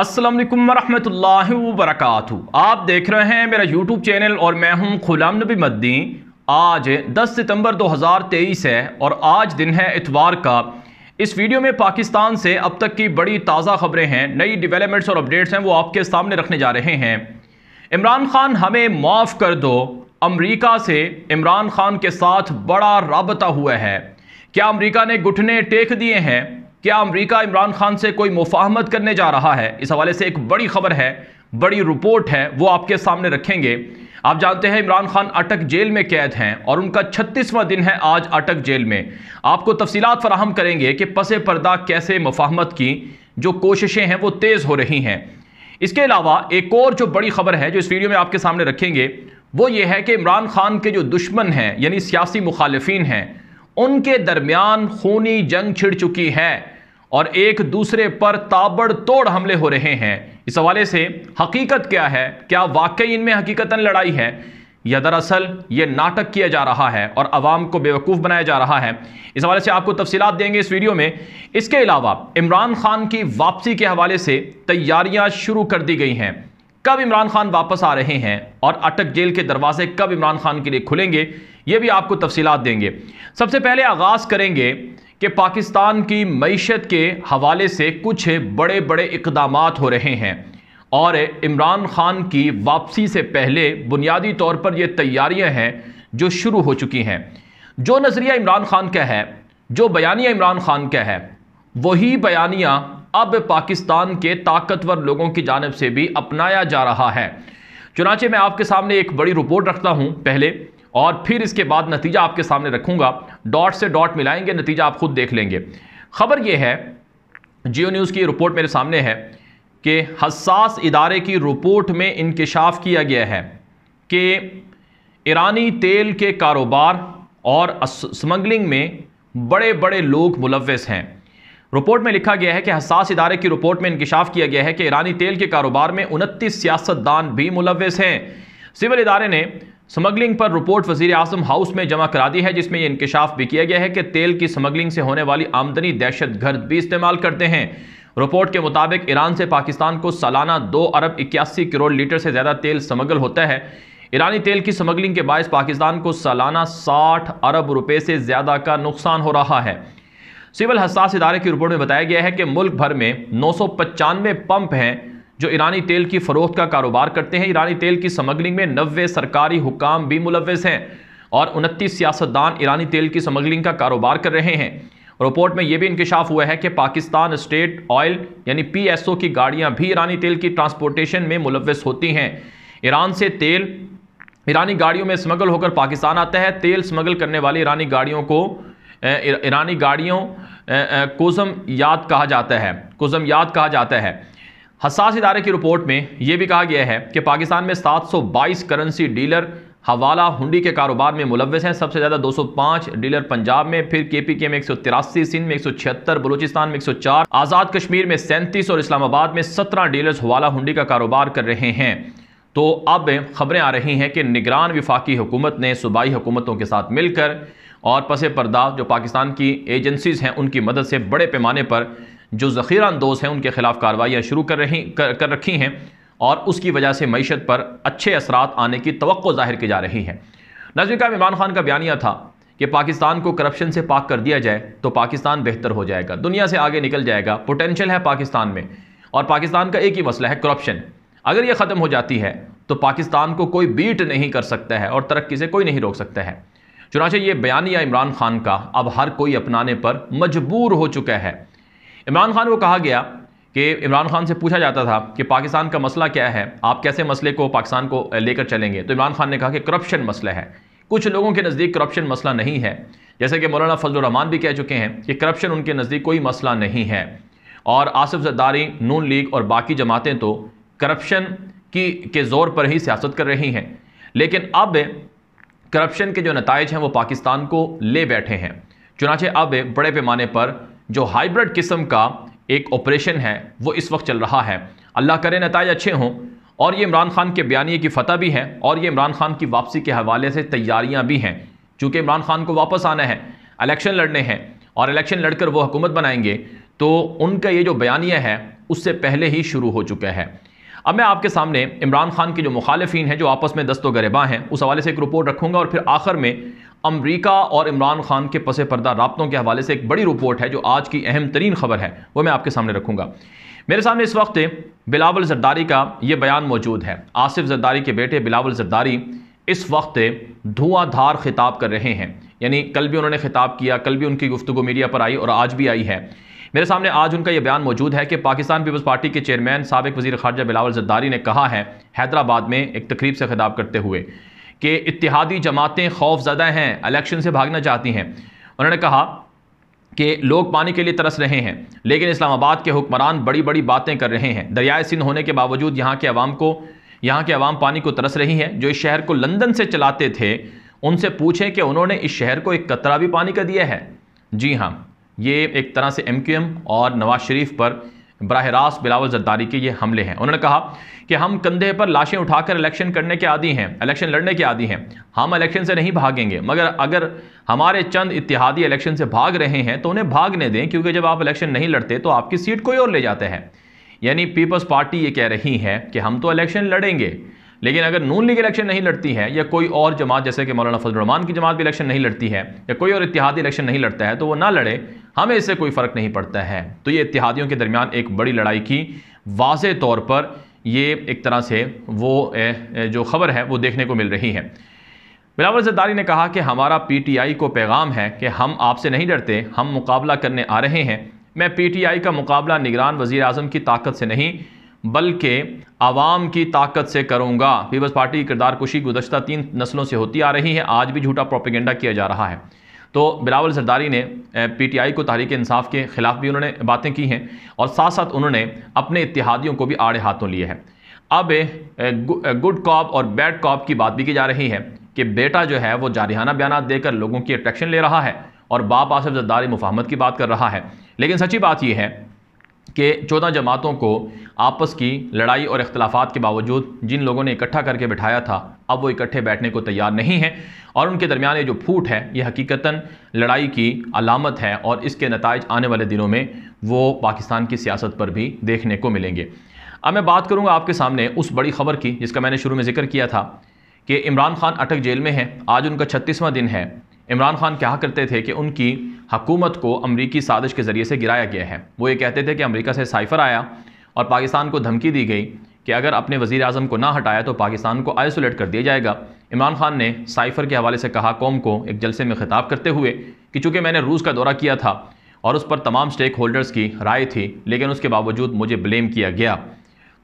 असलम वरहमतुल्लाह वरक आप देख रहे हैं मेरा यूट्यूब चैनल और मैं हूं गुलाम नबी मद्दी आज 10 सितंबर 2023 है और आज दिन है इतवार का इस वीडियो में पाकिस्तान से अब तक की बड़ी ताज़ा खबरें हैं नई डेवलपमेंट्स और अपडेट्स हैं वो आपके सामने रखने जा रहे हैं इमरान खान हमें माफ़ कर दो अमरीका से इमरान खान के साथ बड़ा रबता हुआ है क्या अमरीका ने घुटने टेक दिए हैं क्या अमरीका इमरान खान से कोई मुफाहमत करने जा रहा है इस हवाले से एक बड़ी खबर है बड़ी रिपोर्ट है वो आपके सामने रखेंगे आप जानते हैं इमरान खान अटक जेल में कैद हैं और उनका छत्तीसवां दिन है आज अटक जेल में आपको तफसीत फराहम करेंगे कि पसे पर्दा कैसे मुफाहमत की जो कोशिशें हैं वो तेज़ हो रही हैं इसके अलावा एक और जो बड़ी खबर है जो इस वीडियो में आपके सामने रखेंगे वो ये है कि इमरान खान के जो दुश्मन हैं यानी सियासी मुखालफी हैं उनके दरमियान खूनी जंग छिड़ चुकी है और एक दूसरे पर ताबड़तोड़ हमले हो रहे हैं इस हवाले से हकीकत क्या है क्या वाकई इनमें हकीकतन लड़ाई है या दरअसल ये नाटक किया जा रहा है और आवाम को बेवकूफ़ बनाया जा रहा है इस हवाले से आपको तफसीत देंगे इस वीडियो में इसके अलावा इमरान खान की वापसी के हवाले से तैयारियां शुरू कर दी गई हैं कब इमरान खान वापस आ रहे हैं और अटक जेल के दरवाजे कब इमरान खान के लिए खुलेंगे ये भी आपको तफसीत देंगे सबसे पहले आगाज़ करेंगे कि पाकिस्तान की मीशत के हवाले से कुछ बड़े बड़े इकदाम हो रहे हैं और इमरान खान की वापसी से पहले बुनियादी तौर पर यह तैयारियां हैं जो शुरू हो चुकी हैं जो नज़रिया इमरान खान का है जो बयानिया इमरान खान का है वही बयानिया अब पाकिस्तान के ताकतवर लोगों की जानब से भी अपनाया जा रहा है चुनाचे मैं आपके सामने एक बड़ी रिपोर्ट रखता हूँ पहले और फिर इसके बाद नतीजा आपके सामने रखूंगा डॉट से डॉट मिलाएंगे नतीजा आप खुद देख लेंगे खबर यह है जियो न्यूज़ की रिपोर्ट मेरे सामने है कि हसास इदारे की रिपोर्ट में इंकशाफ किया गया है कि ईरानी तेल के कारोबार और स्मगलिंग में बड़े बड़े लोग मुलवस हैं रिपोर्ट में लिखा गया है कि हसास इदारे की रिपोर्ट में इंकशाफ किया गया है कि ईरानी तेल के कारोबार में उनतीस सियासतदान भी मुलवस हैं सिविल इदारे ने स्मगलिंग पर रिपोर्ट वजीर अजम हाउस में जमा करा दी है जिसमें यह इंकशाफ भी किया गया है कि तेल की स्मगलिंग से होने वाली आमदनी दहशत गर्द भी इस्तेमाल करते हैं रिपोर्ट के मुताबिक ईरान से पाकिस्तान को सालाना दो अरब इक्यासी करोड़ लीटर से ज़्यादा तेल स्मगल होता है ईरानी तेल की स्मगलिंग के बायस पाकिस्तान को सालाना साठ अरब रुपये से ज़्यादा का नुकसान हो रहा है सिविल हसास इदारे की रिपोर्ट में बताया गया है कि मुल्क भर में नौ सौ पचानवे पंप हैं जो ईरानी तेल की फरोख्त का कारोबार करते हैं ईरानी तेल की समगलिंग में नबे सरकारी हुकाम भी मुलवस हैं और उनतीस सियासतदान ईरानी तेल की समगलिंग का कारोबार कर रहे हैं रिपोर्ट में यह भी इंकशाफ हुआ है कि पाकिस्तान स्टेट ऑयल यानी ओ की गाड़ियां भी ईरानी तेल की ट्रांसपोर्टेशन में मुलवस होती हैं ईरान से तेल ईरानी गाड़ियों में स्मगल होकर पाकिस्तान आता है तेल स्मगल करने वाली ईरानी गाड़ियों को ईरानी गाड़ियों कोजम याद कहा जाता है कोजम याद कहा जाता है हसास इदारे की रिपोर्ट में यह भी कहा गया है कि पाकिस्तान में 722 करेंसी डीलर हवाला हुंडी के कारोबार में मुलविस हैं सबसे ज़्यादा 205 डीलर पंजाब में फिर के पी के में एक सौ तिरासी सिंध में एक सौ छिहत्तर बलूचिस्तान में एक सौ चार आज़ाद कश्मीर में सैंतीस और इस्लामाबाद में सत्रह डीलर्स हवाला हुंडी का कारोबार कर रहे हैं तो अब खबरें आ रही हैं कि निगरान विफाकी हुकूमत ने सूबाई हुकूमतों के साथ मिलकर और पसे पर्दा जो पाकिस्तान की एजेंसीज़ हैं उनकी मदद से बड़े पैमाने पर जो ज़ख़ीरा अंदोज़ हैं उनके ख़िलाफ़ कार्रवाइयाँ शुरू कर रही कर, कर रखी हैं और उसकी वजह से मीशत पर अच्छे असरात आने की तो ज़ाहिर की जा रही है नजर का इमरान खान का बयानिया था कि पाकिस्तान को करप्शन से पाक कर दिया जाए तो पाकिस्तान बेहतर हो जाएगा दुनिया से आगे निकल जाएगा पोटेंशल है पाकिस्तान में और पाकिस्तान का एक ही मसला है करप्शन अगर ये ख़त्म हो जाती है तो पाकिस्तान को कोई बीट नहीं कर सकता है और तरक्की से कोई नहीं रोक सकता है चुनाचे ये बयानिया इमरान खान का अब हर कोई अपनाने पर मजबूर हो चुका है इमरान खान को कहा गया कि इमरान खान से पूछा जाता था कि पाकिस्तान का मसला क्या है आप कैसे मसले को पाकिस्तान को लेकर चलेंगे तो इमरान खान ने कहा कि करप्शन मसला है कुछ लोगों के नज़दीक करप्शन मसला नहीं है जैसे कि मौलाना फजलरहमान भी कह चुके हैं कि करप्शन उनके नज़दीक कोई मसला नहीं है और आसफ़ जद्दारी नून लीग और बाकी जमातें तो करप्शन की के ज़ोर पर ही सियासत कर रही हैं लेकिन अब करप्शन के जो नतज हैं वो पाकिस्तान को ले बैठे हैं चुनाचे अब बड़े पैमाने पर जो हाइब्रिड किस्म का एक ऑपरेशन है वो इस वक्त चल रहा है अल्लाह करे नतज अच्छे हों और ये इमरान खान के बयानी की फ़तह भी है और ये इमरान खान की वापसी के हवाले से तैयारियाँ भी हैं चूँकि इमरान खान को वापस आना है इलेक्शन लड़ने हैं और इलेक्शन लड़कर वो हुकूमत बनाएंगे तो उनका ये जो बयानिया है उससे पहले ही शुरू हो चुका है अब मैं आपके सामने इमरान खान के जो मुखालफी हैं जो आपस में दस्तो गरेबा हैं उस हवाले से एक रिपोर्ट रखूँगा और फिर आखिर में अमरीका और इमरान खान के पसे पर्दा रबतों के हवाले से एक बड़ी रिपोर्ट है जो आज की अहम तरीन खबर है वह मैं आपके सामने रखूँगा मेरे सामने इस वक्त बिलावल जरदारी का ये बयान मौजूद है आसिफ जरदारी के बेटे बिलावल जरदारी इस वक्त धुआंधार खिताब कर रहे हैं यानी कल भी उन्होंने खिताब किया कल भी उनकी गुफ्तु मीडिया पर आई और आज भी आई है मेरे सामने आज उनका यह बयान मौजूद है कि पाकिस्तान पीपल्स पार्टी के चेयरमैन सबक वज़ी खारजा बिलावल जरदारी ने कहा है हैदराबाद में एक तकरीब से खिताब करते हुए कि इतिहादी जमातें खौफ ज़्यादा हैं इलेक्शन से भागना चाहती हैं उन्होंने कहा कि लोग पानी के लिए तरस रहे हैं लेकिन इस्लामाबाद के हुक्मरान बड़ी बड़ी बातें कर रहे हैं दरियाए सिंध होने के बावजूद यहाँ के आवाम को यहाँ के आवाम पानी को तरस रही है जो इस शहर को लंदन से चलाते थे उनसे पूछें कि उन्होंने इस शहर को एक कतरा भी पानी का दिया है जी हाँ ये एक तरह से एम और नवाज शरीफ पर बरह रास्त बिलावल जरदारी के ये हमले हैं उन्होंने कहा कि हम कंधे पर लाशें उठाकर इलेक्शन करने के आदि हैं इलेक्शन लड़ने के आदि हैं हम इलेक्शन से नहीं भागेंगे मगर अगर हमारे चंद इतिहादी इलेक्शन से भाग रहे हैं तो उन्हें भागने दें क्योंकि जब आप इलेक्शन नहीं लड़ते तो आपकी सीट कोई और ले जाते हैं यानी पीपल्स पार्टी ये कह रही है कि हम तो इलेक्शन लड़ेंगे लेकिन अगर नून लीग इलेक्शन नहीं लड़ती है या कोई और जमात जैसे कि मौलाना फजल रहमान की जमात भी इलेक्शन नहीं लड़ती है या कोई और इतिहादी इलेक्शन नहीं लड़ता है तो वो ना लड़े हमें इससे कोई फ़र्क नहीं पड़ता है तो ये इतिहादियों के दरमियान एक बड़ी लड़ाई की वाज तौर पर ये एक तरह से वो जो ख़बर है वो देखने को मिल रही है बिलावल जद्दारी ने कहा कि हमारा पीटीआई को पैगाम है कि हम आपसे नहीं डरते हम मुकाबला करने आ रहे हैं मैं पीटीआई का मुकाबला निगरान वज़ी अजम की ताकत से नहीं बल्कि आवाम की ताकत से करूँगा पीपल्स पार्टी की किरदार कुशी गुजशत तीन नस्लों से होती आ रही है आज भी झूठा प्रोपिगेंडा किया जा रहा है तो बिलावल जरदारी ने पीटीआई को तहरीक इंसाफ के खिलाफ भी उन्होंने बातें की हैं और साथ साथ उन्होंने अपने इतिहादियों को भी आड़े हाथों लिए हैं अब गुड कॉप और बैड कॉप की बात भी की जा रही है कि बेटा जो है वो जारहाना बयान देकर लोगों की अट्रैक्शन ले रहा है और बाप आसिफ जद्दारी मुफाहमत की बात कर रहा है लेकिन सच्ची बात यह है कि चौदह जमातों को आपस की लड़ाई और अख्तलाफा के बावजूद जिन लोगों ने इकट्ठा करके बिठाया था अब वो इकट्ठे बैठने को तैयार नहीं हैं और उनके दरमियान ये जो फूट है ये हकीकता लड़ाई की अलामत है और इसके नतज आने वाले दिनों में वो पाकिस्तान की सियासत पर भी देखने को मिलेंगे अब मैं बात करूँगा आपके सामने उस बड़ी खबर की जिसका मैंने शुरू में जिक्र किया था कि इमरान खान अटक जेल में है आज उनका छत्तीसवां दिन है इमरान खान क्या करते थे कि उनकी हकूमत को अमरीकी साजिश के ज़रिए से गिराया गया है वो ये कहते थे कि अमरीका से साइफर आया और पाकिस्तान को धमकी दी गई कि अगर अपने वज़ी अजम को ना हटाया तो पाकिस्तान को आइसोलेट कर दिया जाएगा इमरान खान ने साइफर के हवाले से कहा कौम को एक जलसे में खिताब करते हुए कि चूँकि मैंने रूस का दौरा किया था और उस पर तमाम स्टेक होल्डर्स की राय थी लेकिन उसके बावजूद मुझे ब्लेम किया गया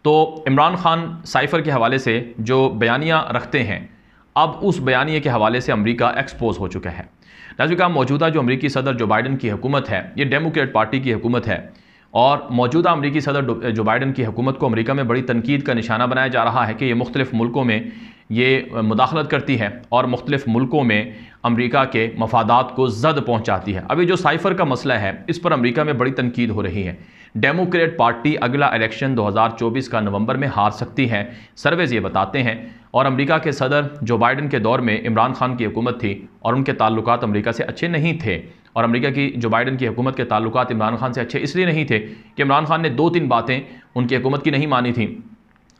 तो इमरान खान साइफर के हवाले से जो बयानियाँ रखते हैं अब उस बयानी के हवाले से अमरीका एक्सपोज हो चुका है नाजिका मौजूदा जो अमरीकी सदर जो बाइडन की हुकूमत है ये डेमोक्रेट पार्टी की हुकूमत है और मौजूदा अमरीकी सदर जो बाइडन की हुकूमत को अमरीका में बड़ी तनकीद का निशाना बनाया जा रहा है कि ये मुख्तलिफ़ मुल्कों में ये मुदाखलत करती है और मुख्तलिफ़ मुल्कों में अमरीका के मफादात को जद पहुँचाती है अभी जो साइफर का मसला है इस पर अमरीका में बड़ी तनकीद हो रही है डेमोक्रेट पार्टी अगला इलेक्शन दो हज़ार चौबीस का नवंबर में हार सकती है सर्वेज ये बताते हैं और अमेरिका के सदर जो बाइडन के दौर में इमरान खान की हुकूमत थी और उनके ताल्लुक अमेरिका से अच्छे नहीं थे और अमेरिका की जो बाइडन की हुकूमत के ताल्लुक इमरान खान से अच्छे इसलिए नहीं थे कि इमरान खान ने दो तीन बातें उनकी हुकूमत की नहीं मानी थी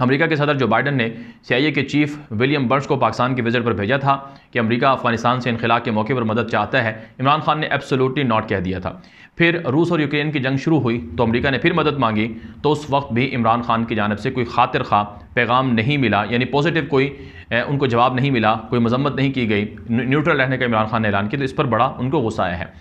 अमेरिका के सदर जो बाइडन ने सीआईए के चीफ विलियम बर्स को पाकिस्तान की विजिट पर भेजा था कि अमेरिका अफगानिस्तान से इनखला के मौके पर मदद चाहता है इमरान खान ने एब्सोल्युटली नॉट कह दिया था फिर रूस और यूक्रेन की जंग शुरू हुई तो अमेरिका ने फिर मदद मांगी तो उस वक्त भी इमरान खान की जानब से कोई खातिर खा पैगाम नहीं मिला यानी पॉजिटिव कोई ए, उनको जवाब नहीं मिला कोई मजम्मत नहीं की गई न्यूट्रल रहने का इमरान खान ने ऐलान किया तो इस पर बड़ा उनको गुस्सा आया है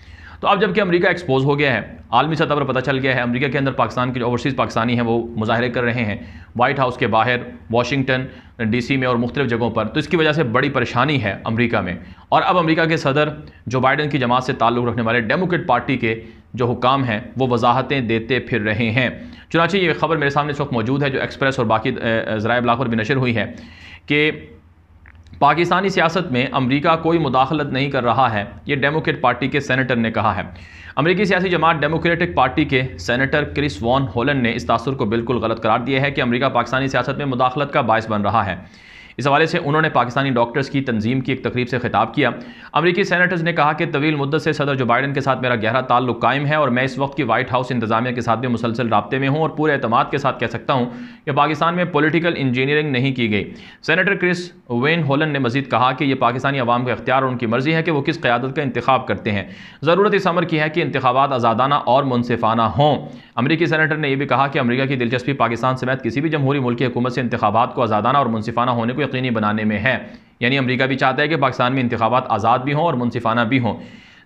तो अब जबकि अमेरिका एक्सपोज हो गया है आलमी सतह पर पता चल गया है अमेरिका के अंदर पाकिस्तान के जो ओवरसीज़ पाकिस्तानी हैं वो मुजाहरे कर रहे हैं वाइट हाउस के बाहर वाशिंगटन डीसी में और मुख्तु जगहों पर तो इसकी वजह से बड़ी परेशानी है अमेरिका में और अब अमेरिका के सदर जो बाइडन की जमात से ताल्लुक़ रखने वाले डेमोक्रेट पार्टी के जो हुकाम हैं वो वजाहतें देते फिर रहे हैं चुनाचे ये खबर मेरे सामने इस वक्त मौजूद है जो एक्सप्रेस और बाकी ज़रा बलाखर भी नशर हुई है कि पाकिस्तानी सियासत में अमरीका कोई मुदाखलत नहीं कर रहा है ये डेमोक्रेट पार्टी के सैनटर ने कहा है अमरीकी सियासी जमात डेमोक्रेटिक पार्टी के सैनटर क्रिस वॉन होलन ने इस तासर को बिल्कुल गलत करार दिया है कि अमरीका पाकिस्तानी सियासत में मुदाखलत का बायस बन रहा है इस हवाले से उन्होंने पाकिस्तानी डॉक्टर्स की तंजीम की एक तकरीब से खिताब किया अमरीकी सैनटर्स ने कहा कि तवील मुद्दत से सदर जो बाइडन के साथ मेरा गहरा ताल्लुक कायम है और मैं इस वक्त की वाइट हाउस इंतजामिया के साथ भी मुसलसल रबते में हूँ और पूरे अहतम के साथ कह सकता हूँ कि पाकिस्तान में पोलिटिकल इंजीनियरिंग नहीं की गई सैनटर क्रिस वेन होलन ने मजीद कहा कि यह पाकिस्तानी अवाम का अख्तियार और उनकी मर्जी है कि वो किस क्यादत का इंतखब करते हैं ज़रूरत इस अमर की है कि इंतबात आज़ादाना और मुनफाना हों अमरीकी सैनटर ने यह भी कहा कि अमरीका की दिलचस्पी पाकिस्तान समेत किसी भी जमहूरी मुल्क की हुकूमत से इंतबात को आज़ादाना और मुनफाना होने को यकीनी बनाने में है यानी अमरीका भी चाहता है कि पाकिस्तान में इंतबात आज़ाद भी हों और मुनसिफाना भी हों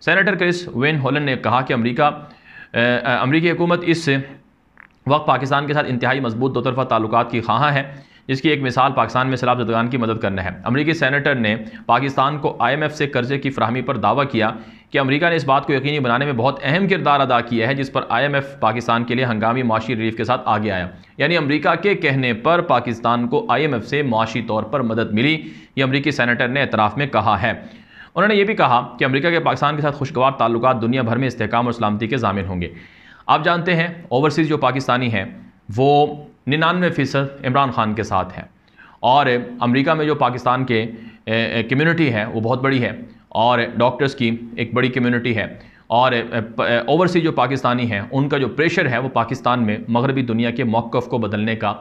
सेनेटर क्रिस वेन होलन ने कहा कि अमरीका अमरीकी हुकूमत इस वक्त पाकिस्तान के साथ इंतहाई मजबूत दो तरफा ताल्लुक की खाँ है जिसकी एक मिसाल पाकिस्तान में सैलाब जदगान की मदद करना है अमरीकी सैनटर ने पाकिस्तान को एफ से कर्जे की फ्राहमी पर दावा किया कि अमरीका ने इस बात को यकीनी बनाने में बहुत अहम किरदार अदा किया है जिस पर एफ पाकिस्तान के लिए हंगामी माशी रिलीफ के साथ आगे आया यानी अमरीका के कहने पर पाकिस्तान को एफ से माशी तौर पर मदद मिली ये अमरीकी सैनटर ने एतराफ़ में कहा है उन्होंने ये भी कहा कि अमरीका के पाकिस्तान के साथ खुशगवार ताल्लुक दुनिया भर में इसकाम और सलामती के जामिन होंगे आप जानते हैं ओवरसीज़ जो पाकिस्तानी हैं वो निन्यानवे फ़ीसद इमरान ख़ान के साथ हैं और अमेरिका में जो पाकिस्तान के कम्युनिटी है वो बहुत बड़ी है और डॉक्टर्स की एक बड़ी कम्युनिटी है और ओवरसी जो पाकिस्तानी हैं उनका जो प्रेशर है वो पाकिस्तान में मगरबी दुनिया के मौक़ को बदलने का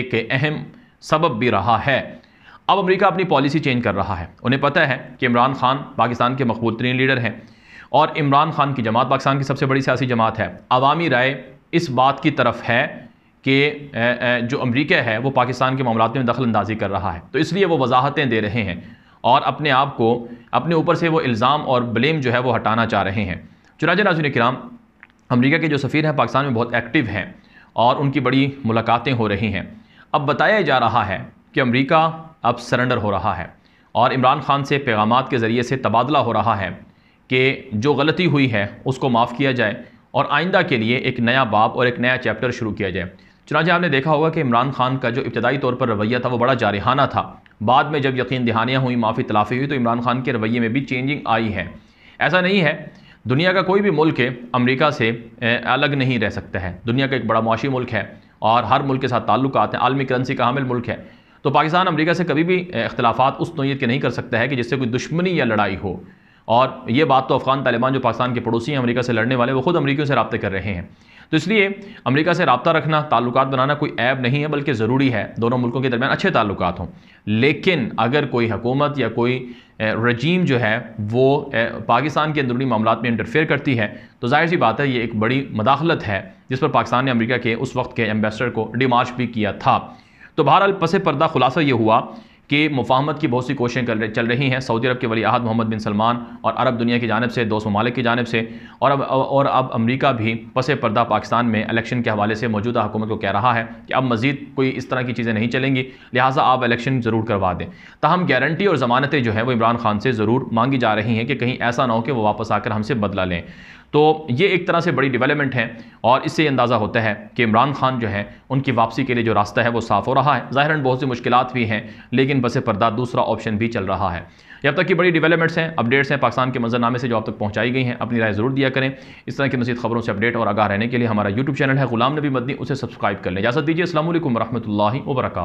एक अहम सबब भी रहा है अब अमेरिका अपनी पॉलिसी चेंज कर रहा है उन्हें पता है कि इमरान खान पाकिस्तान के मकबूल तरीन लीडर हैं और इमरान खान की जमात पाकिस्तान की सबसे बड़ी सियासी जमात है अवामी राय इस बात की तरफ है कि जो अमरीका है वो पाकिस्तान के मामला में दखल अंदाजी कर रहा है तो इसलिए वो वजाहतें दे रहे हैं और अपने आप को अपने ऊपर से वो इल्ज़ाम और ब्लेम जो है वो हटाना चाह रहे हैं चुनाज नाजुन कराम अमरीका के जो सफ़ीर हैं पाकिस्तान में बहुत एक्टिव हैं और उनकी बड़ी मुलाकातें हो रही हैं अब बताया जा रहा है कि अमरीका अब सरेंडर हो रहा है और इमरान खान से पैगाम के ज़रिए से तबादला हो रहा है कि जो गलती हुई है उसको माफ़ किया जाए और आइंदा के लिए एक नया बाब और एक नया चैप्टर शुरू किया जाए चुनाचे आपने देखा होगा कि इमरान खान का जो इब्तदाई तौर पर रवैया था वो बड़ा जारहाना था बाद में जब यकीन दहानियाँ हुई माफ़ी तलाफ़ी हुई तो इमरान खान के रवैये में भी चेंजिंग आई है ऐसा नहीं है दुनिया का कोई भी मुल्क अमरीका से अलग नहीं रह सकता है दुनिया का एक बड़ा मुआशी मुल्क है और हर मुल्क के साथ ताल्लुक आते हैं आलमी करेंसी का हामिल मुल्क है तो पाकिस्तान अमरीका से कभी भी अख्तिलाफ़ा उस नोयत के नहीं कर सकता है कि जिससे कोई दुश्मनी या लड़ाई हो और ये बात तो अफ़गान तालिबान जो पाकिस्तान के पड़ोसी हैं अमरीका से लड़ने वाले वो खुद अमरीकियों से रबते कर रहे हैं तो इसलिए अमेरिका से रबता रखना ताल्लुक बनाना कोई ऐब नहीं है बल्कि ज़रूरी है दोनों मुल्कों के दरमियान अच्छे ताल्लुक हों लेकिन अगर कोई हकूमत या कोई रजीम जो है वो पाकिस्तान के अंदरूनी मामला में इंटरफेयर करती है तो जाहिर सी बात है ये एक बड़ी मदाखलत है जिस पर पाकिस्तान ने अमरीका के उस वक्त के एम्बेसडर को डिमार्च भी किया था तो बहरहाल पसे पर्दा खुलासा ये हुआ कि मुफाहमत की बहुत सी कोशिशें चल रही हैं सऊदी अरब के वली अहद मोहम्मद बिन सलमान और अरब दुनिया की जानब से दोस्त ममालिक की जानब से और अब और अब अमरीका भी पस पर्दा पाकिस्तान में इलेक्शन के हवाले से मौजूदा हुकूमत को कह रहा है कि अब मजीद कोई इस तरह की चीज़ें नहीं चलेंगी लिहाजा आप इलेक्शन ज़रूर करवा दें तहम गारंटी और ज़मानतें जो हैं वो इमरान खान से ज़रूर मांगी जा रही हैं कि कहीं ऐसा ना हो कि वो वापस आकर हमसे बदला लें तो ये एक तरह से बड़ी डेवलपमेंट है और इससे अंदाज़ा होता है कि इमरान खान जो है उनकी वापसी के लिए जो रास्ता है वो साफ़ हो रहा है ज़ाहिरन बहुत सी मुश्किल भी हैं लेकिन बस पर्दा दूसरा ऑप्शन भी चल रहा है जब तक की बड़ी डेवलपमेंट्स हैं अपडेट्स हैं पाकिस्तान के मंजरनामे से जो आप तक पहुंचाई गई हैं अपनी राय ज़रूर दिया करें इस तरह की मजीद खबरों से अपडेट और आगाह रहने के लिए हमारा यूट्यूब चैनल है गुलाम नबी मदनी उसे सब्सक्राइब कर लें इजाज़त दीजिए असल वरहमल वर्क